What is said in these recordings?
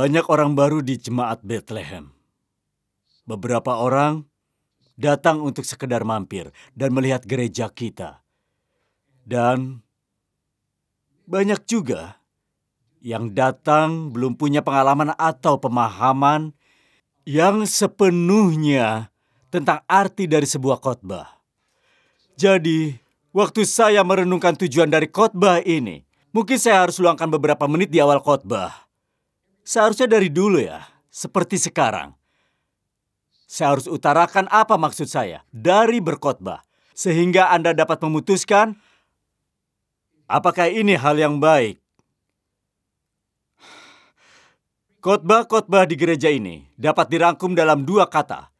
Banyak orang baru di jemaat Bethlehem. Beberapa orang datang untuk sekedar mampir dan melihat gereja kita. Dan banyak juga yang datang belum punya pengalaman atau pemahaman yang sepenuhnya tentang arti dari sebuah khotbah. Jadi, waktu saya merenungkan tujuan dari khotbah ini, mungkin saya harus luangkan beberapa menit di awal khotbah Seharusnya dari dulu ya, seperti sekarang. Saya harus utarakan apa maksud saya dari berkhotbah sehingga Anda dapat memutuskan apakah ini hal yang baik. Khotbah-khotbah di gereja ini dapat dirangkum dalam dua kata,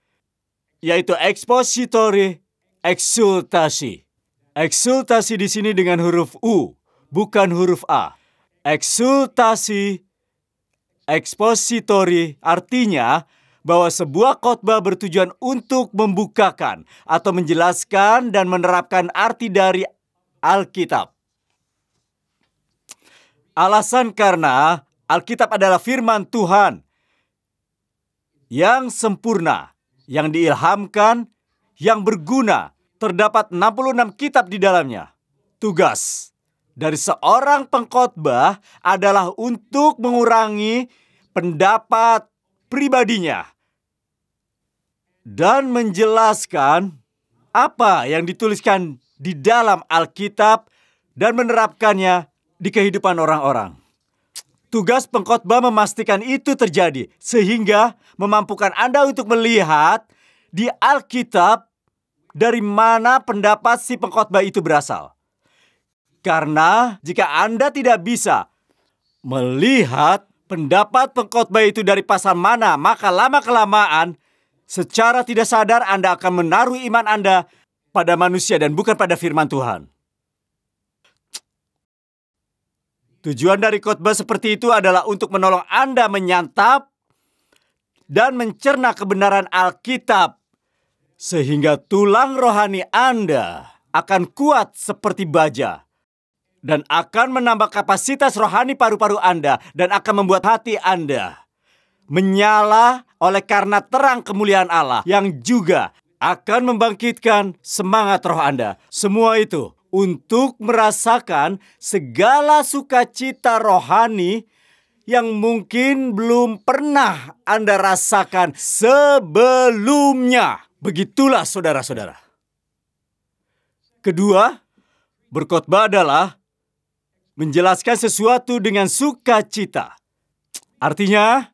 yaitu expository, eksultasi. Eksultasi di sini dengan huruf U, bukan huruf A. Exultasi Expository artinya bahwa sebuah khotbah bertujuan untuk membukakan atau menjelaskan dan menerapkan arti dari Alkitab. Alasan karena Alkitab adalah firman Tuhan yang sempurna, yang diilhamkan, yang berguna. Terdapat 66 kitab di dalamnya. Tugas dari seorang pengkhotbah adalah untuk mengurangi pendapat pribadinya dan menjelaskan apa yang dituliskan di dalam Alkitab dan menerapkannya di kehidupan orang-orang. Tugas pengkhotbah memastikan itu terjadi sehingga memampukan Anda untuk melihat di Alkitab dari mana pendapat si pengkhotbah itu berasal. Karena jika Anda tidak bisa melihat pendapat pengkhotbah itu dari pasar mana, maka lama-kelamaan secara tidak sadar Anda akan menaruh iman Anda pada manusia dan bukan pada firman Tuhan. Tujuan dari khotbah seperti itu adalah untuk menolong Anda menyantap dan mencerna kebenaran Alkitab sehingga tulang rohani Anda akan kuat seperti baja dan akan menambah kapasitas rohani paru-paru Anda dan akan membuat hati Anda menyala oleh karena terang kemuliaan Allah yang juga akan membangkitkan semangat roh Anda. Semua itu untuk merasakan segala sukacita rohani yang mungkin belum pernah Anda rasakan sebelumnya. Begitulah saudara-saudara. Kedua, berkhotbah adalah menjelaskan sesuatu dengan sukacita. Artinya,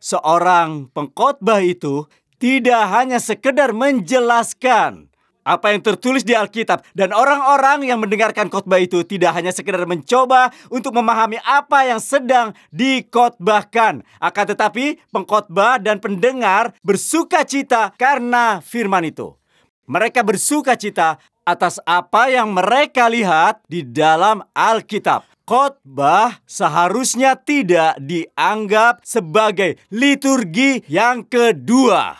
seorang pengkhotbah itu tidak hanya sekedar menjelaskan apa yang tertulis di Alkitab dan orang-orang yang mendengarkan khotbah itu tidak hanya sekedar mencoba untuk memahami apa yang sedang dikhotbahkan akan tetapi pengkhotbah dan pendengar bersukacita karena firman itu mereka bersukacita atas apa yang mereka lihat di dalam Alkitab. Khotbah seharusnya tidak dianggap sebagai liturgi yang kedua.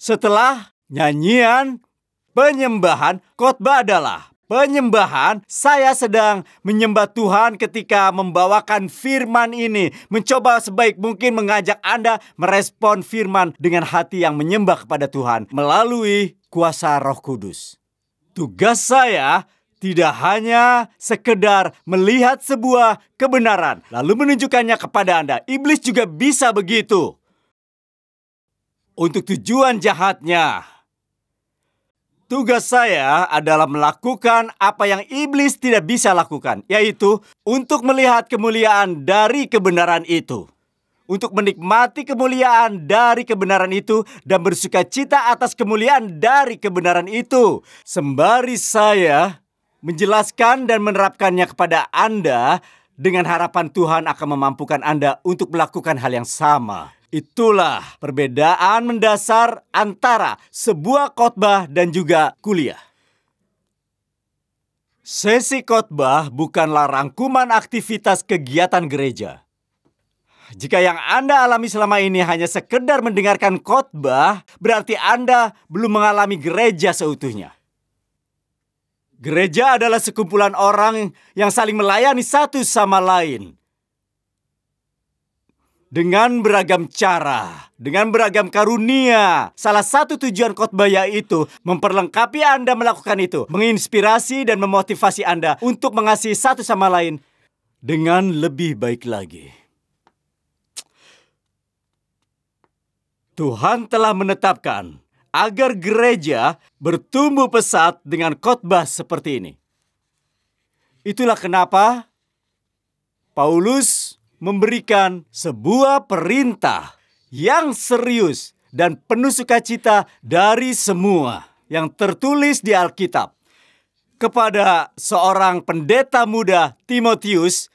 Setelah nyanyian penyembahan, khotbah adalah penyembahan, saya sedang menyembah Tuhan ketika membawakan firman ini. Mencoba sebaik mungkin mengajak Anda merespon firman dengan hati yang menyembah kepada Tuhan melalui kuasa roh kudus. Tugas saya tidak hanya sekedar melihat sebuah kebenaran, lalu menunjukkannya kepada Anda. Iblis juga bisa begitu. Untuk tujuan jahatnya. Tugas saya adalah melakukan apa yang iblis tidak bisa lakukan, yaitu untuk melihat kemuliaan dari kebenaran itu untuk menikmati kemuliaan dari kebenaran itu dan bersuka cita atas kemuliaan dari kebenaran itu. Sembari saya menjelaskan dan menerapkannya kepada Anda dengan harapan Tuhan akan memampukan Anda untuk melakukan hal yang sama. Itulah perbedaan mendasar antara sebuah khotbah dan juga kuliah. Sesi khotbah bukanlah rangkuman aktivitas kegiatan gereja. Jika yang Anda alami selama ini hanya sekedar mendengarkan khotbah, berarti Anda belum mengalami gereja seutuhnya. Gereja adalah sekumpulan orang yang saling melayani satu sama lain. Dengan beragam cara, dengan beragam karunia. Salah satu tujuan khotbah yaitu memperlengkapi Anda melakukan itu, menginspirasi dan memotivasi Anda untuk mengasihi satu sama lain dengan lebih baik lagi. Tuhan telah menetapkan agar gereja bertumbuh pesat dengan khotbah seperti ini. Itulah kenapa Paulus memberikan sebuah perintah yang serius dan penuh sukacita dari semua yang tertulis di Alkitab kepada seorang pendeta muda Timotius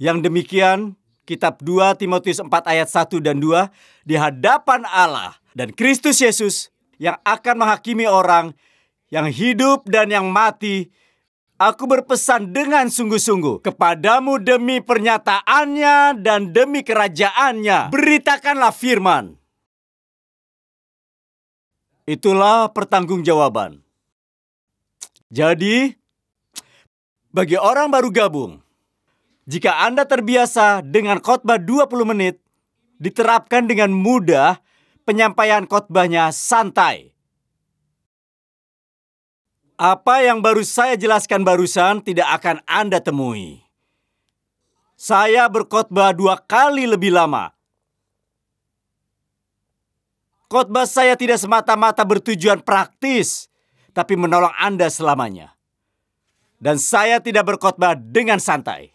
yang demikian kitab 2 Timotius 4 ayat 1 dan 2 di hadapan Allah dan Kristus Yesus yang akan menghakimi orang yang hidup dan yang mati. Aku berpesan dengan sungguh-sungguh kepadamu demi pernyataannya dan demi kerajaannya. Beritakanlah firman. Itulah pertanggungjawaban. Jadi, bagi orang baru gabung, jika Anda terbiasa dengan khotbah 20 menit, diterapkan dengan mudah, penyampaian khotbahnya santai. Apa yang baru saya jelaskan barusan tidak akan Anda temui. Saya berkhotbah dua kali lebih lama. Khotbah saya tidak semata-mata bertujuan praktis, tapi menolong Anda selamanya. Dan saya tidak berkhotbah dengan santai.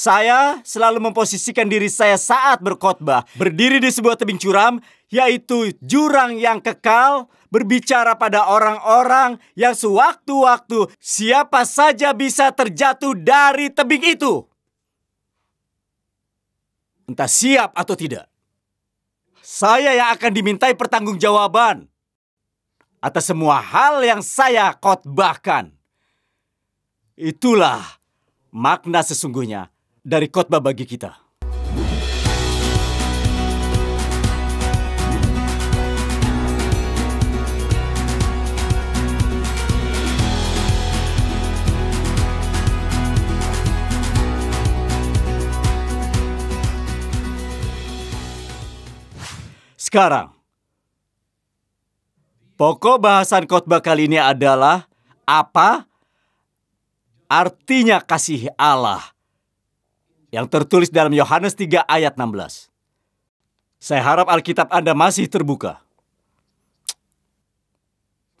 Saya selalu memposisikan diri saya saat berkhotbah, berdiri di sebuah tebing curam, yaitu jurang yang kekal, berbicara pada orang-orang yang sewaktu-waktu siapa saja bisa terjatuh dari tebing itu. Entah siap atau tidak. Saya yang akan dimintai pertanggungjawaban atas semua hal yang saya khotbahkan. Itulah makna sesungguhnya dari khotbah bagi kita. Sekarang, pokok bahasan khotbah kali ini adalah apa artinya kasih Allah yang tertulis dalam Yohanes 3 ayat 16. Saya harap Alkitab Anda masih terbuka.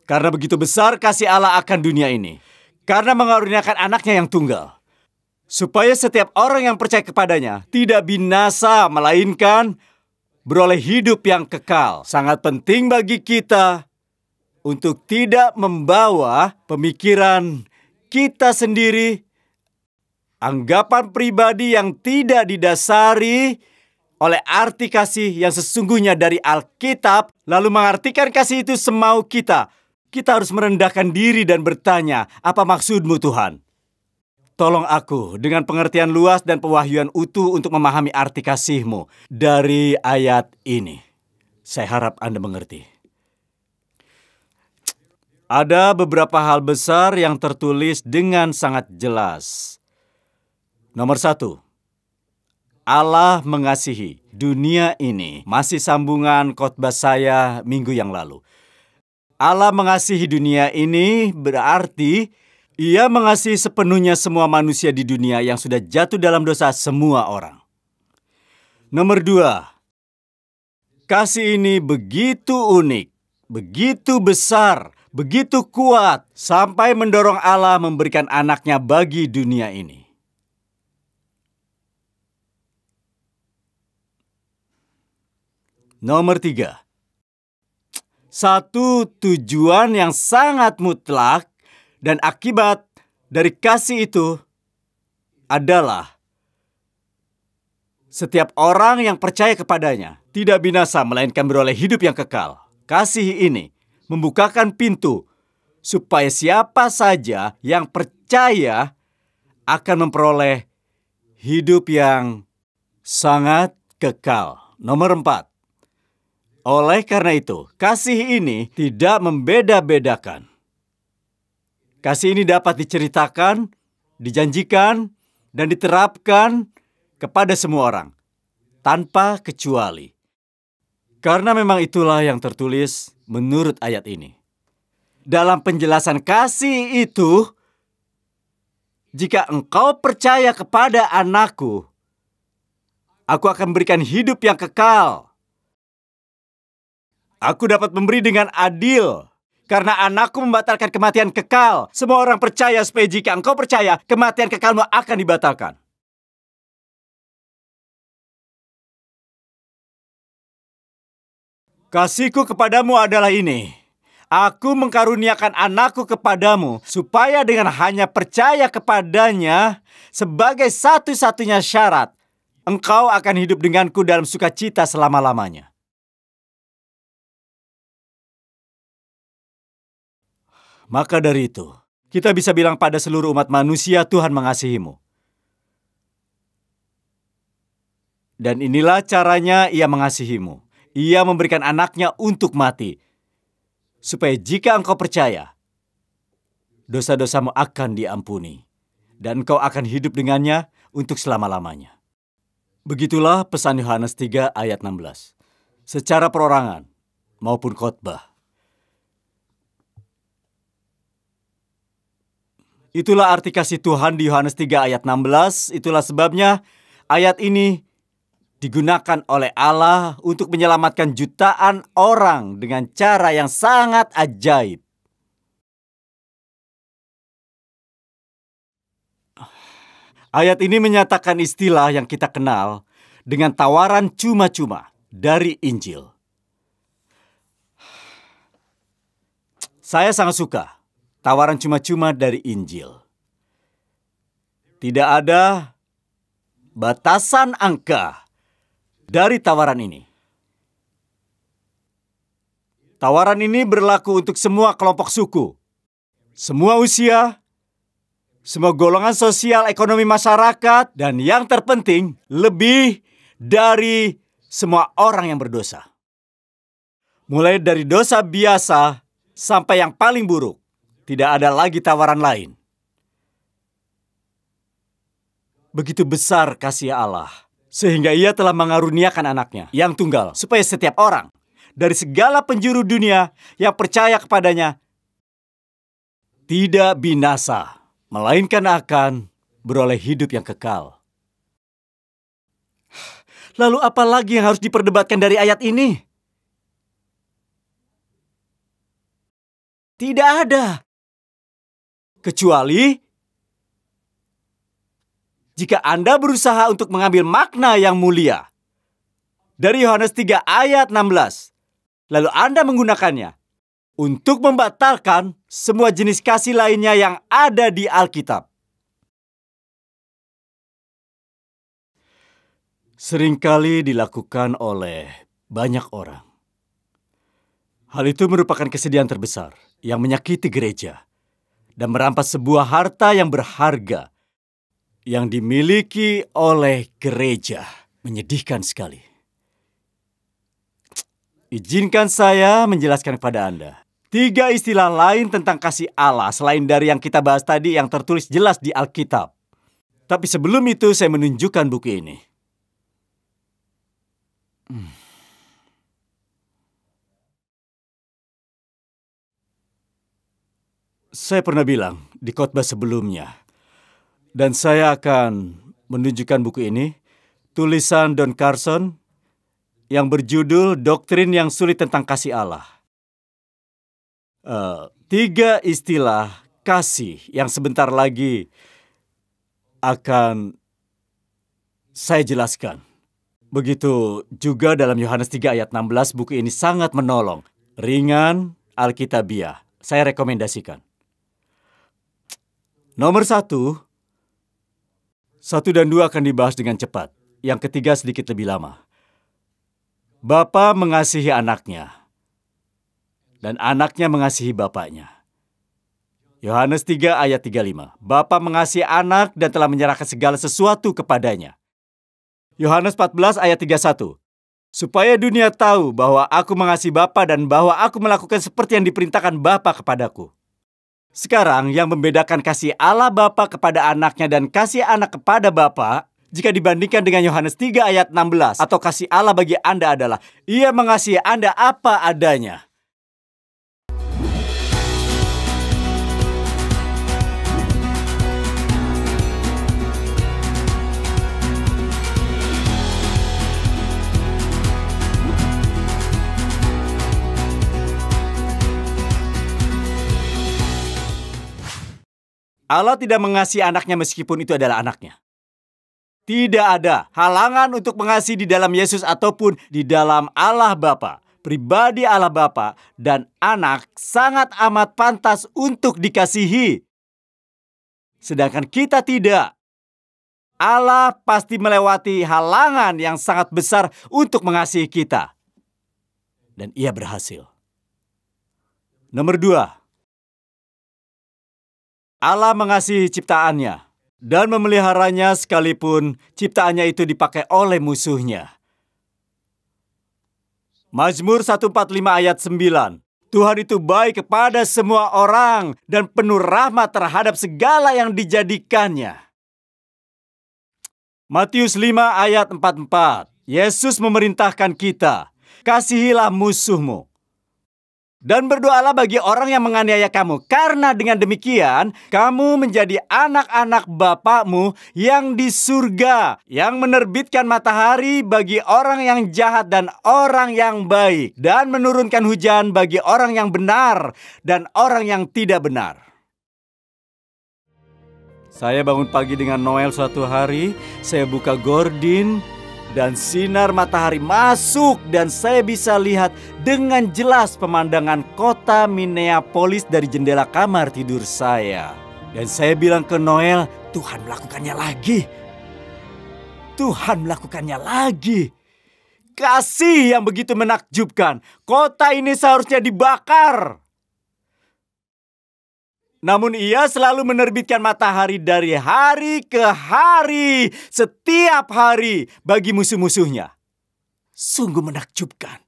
Karena begitu besar kasih Allah akan dunia ini. Karena mengaruniakan anaknya yang tunggal. Supaya setiap orang yang percaya kepadanya tidak binasa, melainkan beroleh hidup yang kekal. Sangat penting bagi kita untuk tidak membawa pemikiran kita sendiri anggapan pribadi yang tidak didasari oleh arti kasih yang sesungguhnya dari Alkitab, lalu mengartikan kasih itu semau kita. Kita harus merendahkan diri dan bertanya, "Apa maksudmu, Tuhan?" Tolong aku dengan pengertian luas dan pewahyuan utuh untuk memahami arti kasihmu dari ayat ini. Saya harap Anda mengerti. Ada beberapa hal besar yang tertulis dengan sangat jelas. Nomor satu, Allah mengasihi dunia ini. Masih sambungan khotbah saya minggu yang lalu. Allah mengasihi dunia ini berarti ia mengasihi sepenuhnya semua manusia di dunia yang sudah jatuh dalam dosa semua orang. Nomor dua, kasih ini begitu unik, begitu besar, begitu kuat, sampai mendorong Allah memberikan anaknya bagi dunia ini. Nomor tiga, satu tujuan yang sangat mutlak dan akibat dari kasih itu adalah setiap orang yang percaya kepadanya tidak binasa melainkan beroleh hidup yang kekal. Kasih ini membukakan pintu supaya siapa saja yang percaya akan memperoleh hidup yang sangat kekal. Nomor empat, oleh karena itu, kasih ini tidak membeda-bedakan. Kasih ini dapat diceritakan, dijanjikan, dan diterapkan kepada semua orang tanpa kecuali. Karena memang itulah yang tertulis menurut ayat ini. Dalam penjelasan kasih itu, jika engkau percaya kepada anakku, aku akan berikan hidup yang kekal. Aku dapat memberi dengan adil. Karena anakku membatalkan kematian kekal. Semua orang percaya supaya jika engkau percaya, kematian kekalmu akan dibatalkan. Kasihku kepadamu adalah ini. Aku mengkaruniakan anakku kepadamu, supaya dengan hanya percaya kepadanya sebagai satu-satunya syarat, engkau akan hidup denganku dalam sukacita selama-lamanya. Maka dari itu, kita bisa bilang pada seluruh umat manusia Tuhan mengasihimu. Dan inilah caranya ia mengasihimu. Ia memberikan anaknya untuk mati. Supaya jika engkau percaya, dosa-dosamu akan diampuni. Dan engkau akan hidup dengannya untuk selama-lamanya. Begitulah pesan Yohanes 3 ayat 16. Secara perorangan maupun khotbah. Itulah arti kasih Tuhan di Yohanes 3 ayat 16. Itulah sebabnya ayat ini digunakan oleh Allah untuk menyelamatkan jutaan orang dengan cara yang sangat ajaib. Ayat ini menyatakan istilah yang kita kenal dengan tawaran cuma-cuma dari Injil. Saya sangat suka Tawaran cuma-cuma dari Injil. Tidak ada batasan angka dari tawaran ini. Tawaran ini berlaku untuk semua kelompok suku, semua usia, semua golongan sosial, ekonomi masyarakat, dan yang terpenting, lebih dari semua orang yang berdosa. Mulai dari dosa biasa sampai yang paling buruk. Tidak ada lagi tawaran lain. Begitu besar kasih Allah, sehingga ia telah mengaruniakan anaknya yang tunggal, supaya setiap orang dari segala penjuru dunia yang percaya kepadanya tidak binasa, melainkan akan beroleh hidup yang kekal. Lalu apa lagi yang harus diperdebatkan dari ayat ini? Tidak ada. Kecuali jika Anda berusaha untuk mengambil makna yang mulia dari Yohanes 3 ayat 16, lalu Anda menggunakannya untuk membatalkan semua jenis kasih lainnya yang ada di Alkitab. Seringkali dilakukan oleh banyak orang. Hal itu merupakan kesedihan terbesar yang menyakiti gereja dan merampas sebuah harta yang berharga yang dimiliki oleh gereja. Menyedihkan sekali. Izinkan saya menjelaskan kepada Anda. Tiga istilah lain tentang kasih Allah selain dari yang kita bahas tadi yang tertulis jelas di Alkitab. Tapi sebelum itu saya menunjukkan buku ini. Hmm. Saya pernah bilang di khotbah sebelumnya, dan saya akan menunjukkan buku ini, tulisan Don Carson yang berjudul Doktrin yang Sulit Tentang Kasih Allah. Uh, tiga istilah kasih yang sebentar lagi akan saya jelaskan. Begitu juga dalam Yohanes 3 ayat 16 buku ini sangat menolong. Ringan, Alkitabiah. Saya rekomendasikan. Nomor satu, satu dan dua akan dibahas dengan cepat. Yang ketiga sedikit lebih lama. Bapa mengasihi anaknya, dan anaknya mengasihi bapaknya. Yohanes 3 ayat 35. Bapa mengasihi anak dan telah menyerahkan segala sesuatu kepadanya. Yohanes 14 ayat 31. Supaya dunia tahu bahwa aku mengasihi Bapa dan bahwa aku melakukan seperti yang diperintahkan Bapa kepadaku. Sekarang yang membedakan kasih Allah Bapa kepada anaknya dan kasih anak kepada Bapa jika dibandingkan dengan Yohanes 3 ayat 16 atau kasih Allah bagi Anda adalah ia mengasihi Anda apa adanya. Allah tidak mengasihi anaknya meskipun itu adalah anaknya. Tidak ada halangan untuk mengasihi di dalam Yesus ataupun di dalam Allah Bapa. Pribadi Allah Bapa dan anak sangat amat pantas untuk dikasihi. Sedangkan kita tidak. Allah pasti melewati halangan yang sangat besar untuk mengasihi kita. Dan ia berhasil. Nomor dua, Allah mengasihi ciptaannya dan memeliharanya sekalipun ciptaannya itu dipakai oleh musuhnya. Mazmur 145 ayat 9. Tuhan itu baik kepada semua orang dan penuh rahmat terhadap segala yang dijadikannya. Matius 5 ayat 44. Yesus memerintahkan kita, kasihilah musuhmu. Dan berdoalah bagi orang yang menganiaya kamu, karena dengan demikian kamu menjadi anak-anak Bapakmu yang di surga, yang menerbitkan matahari bagi orang yang jahat dan orang yang baik, dan menurunkan hujan bagi orang yang benar dan orang yang tidak benar. Saya bangun pagi dengan Noel suatu hari, saya buka gordin dan sinar matahari masuk dan saya bisa lihat dengan jelas pemandangan kota Minneapolis dari jendela kamar tidur saya. Dan saya bilang ke Noel, Tuhan melakukannya lagi. Tuhan melakukannya lagi. Kasih yang begitu menakjubkan. Kota ini seharusnya dibakar. Namun ia selalu menerbitkan matahari dari hari ke hari, setiap hari bagi musuh-musuhnya. Sungguh menakjubkan.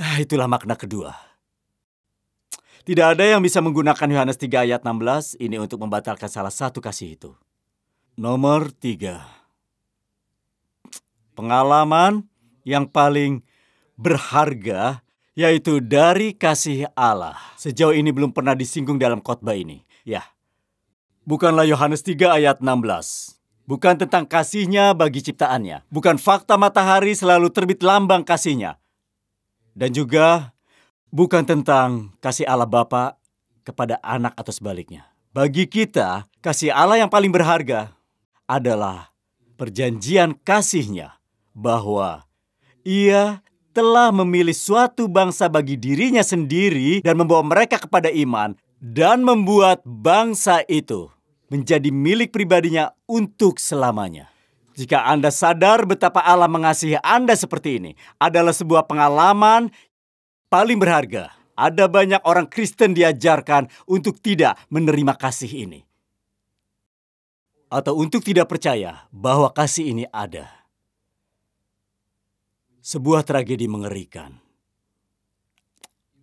Ah, itulah makna kedua. Tidak ada yang bisa menggunakan Yohanes 3 ayat 16 ini untuk membatalkan salah satu kasih itu. Nomor tiga. Pengalaman yang paling berharga yaitu dari kasih Allah. Sejauh ini belum pernah disinggung dalam khotbah ini. Ya. Bukanlah Yohanes 3 ayat 16. Bukan tentang kasihnya bagi ciptaannya. Bukan fakta matahari selalu terbit lambang kasihnya. Dan juga bukan tentang kasih Allah Bapa kepada anak atau sebaliknya. Bagi kita, kasih Allah yang paling berharga adalah perjanjian kasihnya bahwa ia telah memilih suatu bangsa bagi dirinya sendiri dan membawa mereka kepada iman dan membuat bangsa itu menjadi milik pribadinya untuk selamanya. Jika Anda sadar betapa Allah mengasihi Anda seperti ini, adalah sebuah pengalaman paling berharga. Ada banyak orang Kristen diajarkan untuk tidak menerima kasih ini, atau untuk tidak percaya bahwa kasih ini ada sebuah tragedi mengerikan.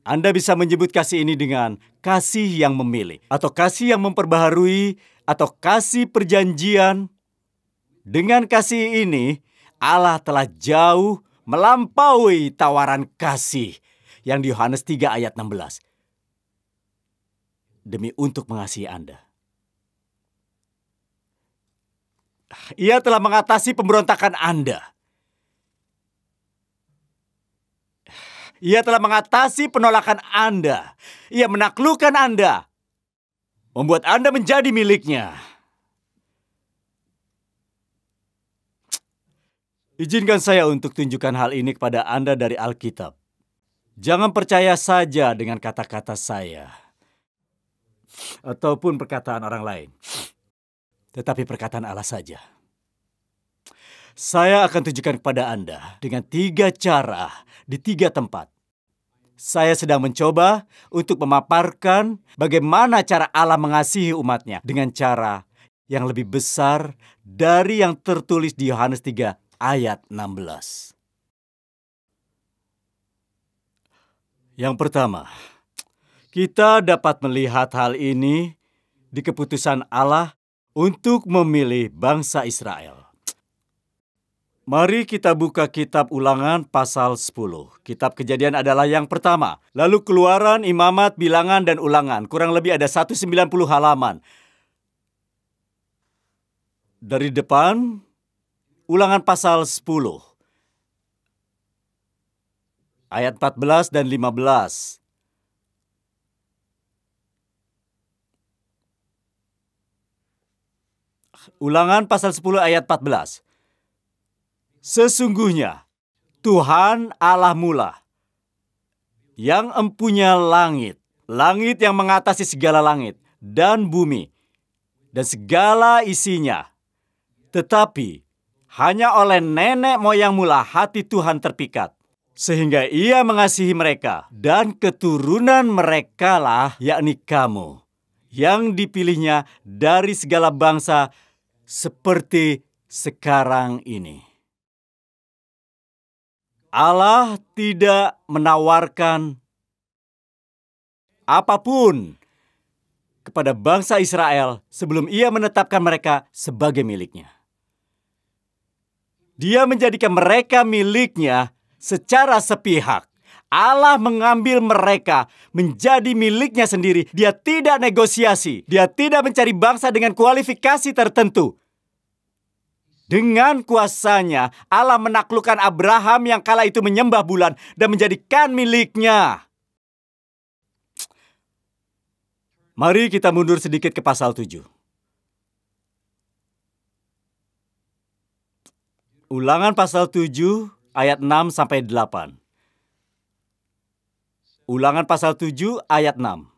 Anda bisa menyebut kasih ini dengan kasih yang memilih, atau kasih yang memperbaharui, atau kasih perjanjian. Dengan kasih ini, Allah telah jauh melampaui tawaran kasih yang di Yohanes 3 ayat 16. Demi untuk mengasihi Anda. Ia telah mengatasi pemberontakan Anda. Ia telah mengatasi penolakan Anda. Ia menaklukkan Anda. Membuat Anda menjadi miliknya. Izinkan saya untuk tunjukkan hal ini kepada Anda dari Alkitab. Jangan percaya saja dengan kata-kata saya ataupun perkataan orang lain, tetapi perkataan Allah saja. Saya akan tunjukkan kepada Anda dengan tiga cara di tiga tempat. Saya sedang mencoba untuk memaparkan bagaimana cara Allah mengasihi umatnya dengan cara yang lebih besar dari yang tertulis di Yohanes 3 ayat 16. Yang pertama, kita dapat melihat hal ini di keputusan Allah untuk memilih bangsa Israel. Mari kita buka kitab ulangan pasal 10. Kitab kejadian adalah yang pertama. Lalu keluaran, imamat, bilangan, dan ulangan. Kurang lebih ada 190 halaman. Dari depan, ulangan pasal 10. Ayat 14 dan 15. Ulangan pasal 10 ayat 14. Sesungguhnya Tuhan Allah mula yang empunya langit, langit yang mengatasi segala langit dan bumi dan segala isinya. Tetapi hanya oleh nenek moyang mula hati Tuhan terpikat sehingga ia mengasihi mereka dan keturunan mereka lah yakni kamu yang dipilihnya dari segala bangsa seperti sekarang ini. Allah tidak menawarkan apapun kepada bangsa Israel sebelum ia menetapkan mereka sebagai miliknya. Dia menjadikan mereka miliknya secara sepihak. Allah mengambil mereka menjadi miliknya sendiri. Dia tidak negosiasi, dia tidak mencari bangsa dengan kualifikasi tertentu. Dengan kuasanya, Allah menaklukkan Abraham yang kala itu menyembah bulan dan menjadikan miliknya. Mari kita mundur sedikit ke pasal 7. Ulangan pasal 7 ayat 6 sampai 8. Ulangan pasal 7 ayat 6.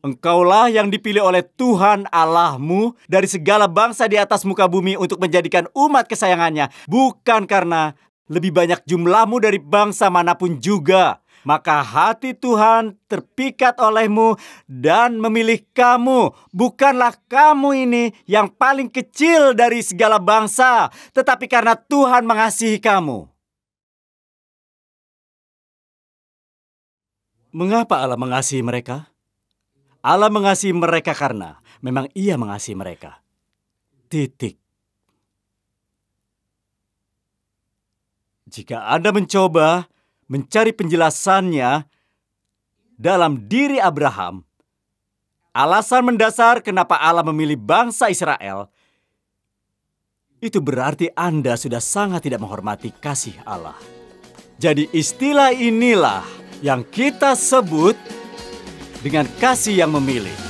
Engkaulah yang dipilih oleh Tuhan Allahmu dari segala bangsa di atas muka bumi untuk menjadikan umat kesayangannya, bukan karena lebih banyak jumlahmu dari bangsa manapun juga. Maka hati Tuhan terpikat olehmu dan memilih kamu. Bukanlah kamu ini yang paling kecil dari segala bangsa, tetapi karena Tuhan mengasihi kamu. Mengapa Allah mengasihi mereka? Allah mengasihi mereka karena memang ia mengasihi mereka. Titik. Jika Anda mencoba mencari penjelasannya dalam diri Abraham, alasan mendasar kenapa Allah memilih bangsa Israel, itu berarti Anda sudah sangat tidak menghormati kasih Allah. Jadi istilah inilah yang kita sebut dengan kasih yang memilih.